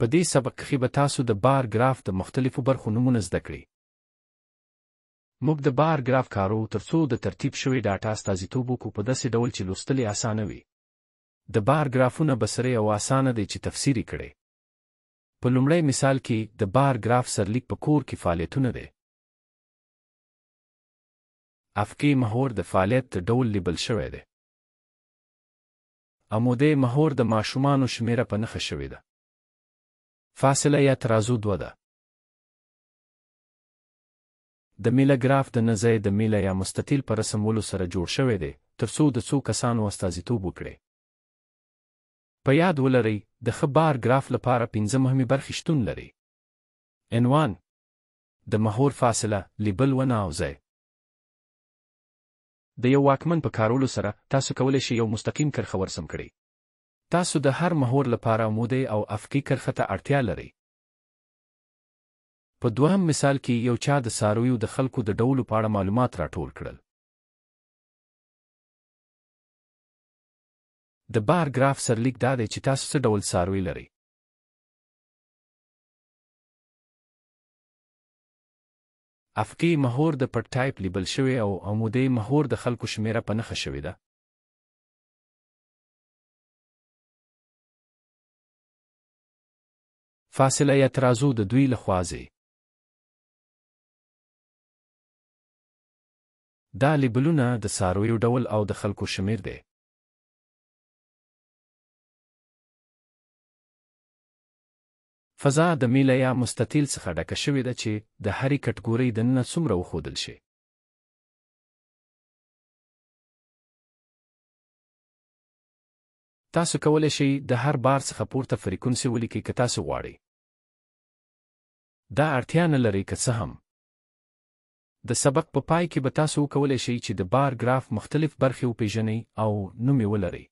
په دې سبق کې به تاسو د بار ګراف د مختلفو برخو نومونه زده کړئ موږ د بار ګراف کارو ترڅو د ترتیب شوی ډاټا استازیتوب وکړو په داسې ډول چې لوستلی اسانه وي د بار ګرافونه بسره او اسانه دی چې تفسیر کړي په لومړی مثال کې د بار ګراف سرلیک په کور کې فعالیتونه دي افکی مهور د فعالیت د ډول لیبل شوی دی عمودي مهور د ماشومانو شمیره په نښه شوې ده فاصله یا ترازو دوه ده د میله ګراف د نظی د میله یا مستطیل په رسمولو سره جوړ شوی دی ترڅو د څو کسانو استازیتوب وکړي په یاد ولرئ د ښه بار ګراف لپاره پنځه مهمې برخې شتون لري عنوان د مهور فاصله لیبل ونه او ځای د یو واکمن په کارولو سره تاسو کولی شئ یو مستقیم کرښه ورسم کړئ تاسو د هر مهور لپاره مودې او افقي کرښه ته اړتیا لرئ په دوهم مثال کې یو چا د څارویو د خلکو د ډولو په اړه معلومات راټول کړل د بار ګراف سرلیک دا دی چې تاسو څه ډول څاروي لرئ افقي مهور د پر ټایپ لیبل شوی او عمودي مهور د خلکو شمیره په نښه شوې ده فاصله اعتراضو د دوی لخوازي دا لیبلونه د سارویو ډول او د خلکو شمیر دی فضا د میله یا مستطیل څخه ډکه شوې ده چې د هرې کټګورۍ دننه څومره وښودل شي تاسو کولی شئ د هر بار څخه پورته فریکونسي ولیکئ که تاسو غواړئ دا اړتیا نه لري که څه هم د سبق په پا پای کې به تاسو کولی شئ چې د بار ګراف مختلف برخې وپیژنئ او نوم یې ولرئ